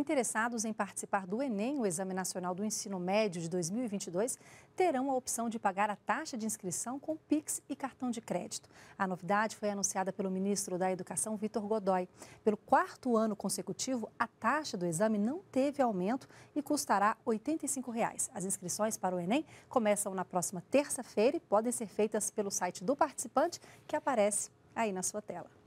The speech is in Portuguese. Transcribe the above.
Interessados em participar do Enem, o Exame Nacional do Ensino Médio de 2022, terão a opção de pagar a taxa de inscrição com Pix e cartão de crédito. A novidade foi anunciada pelo ministro da Educação, Vitor Godoy. Pelo quarto ano consecutivo, a taxa do exame não teve aumento e custará R$ 85. Reais. As inscrições para o Enem começam na próxima terça-feira e podem ser feitas pelo site do participante, que aparece aí na sua tela.